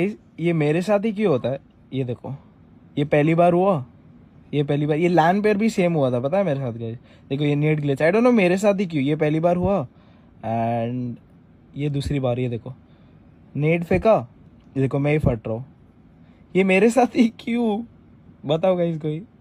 ये मेरे साथ ही क्यों होता है ये देखो ये पहली बार हुआ ये पहली बार ये लैंड पेयर भी सेम हुआ था पता है मेरे साथ ग्लिच देखो ये net glitch I don't know मेरे साथ ही क्यों ये पहली बार हुआ एंड ये दूसरी बार ये देखो नेट फेंका ये देखो मैं ही फट रहा हूँ ये मेरे साथ ही क्यों बताओ गाइस कोई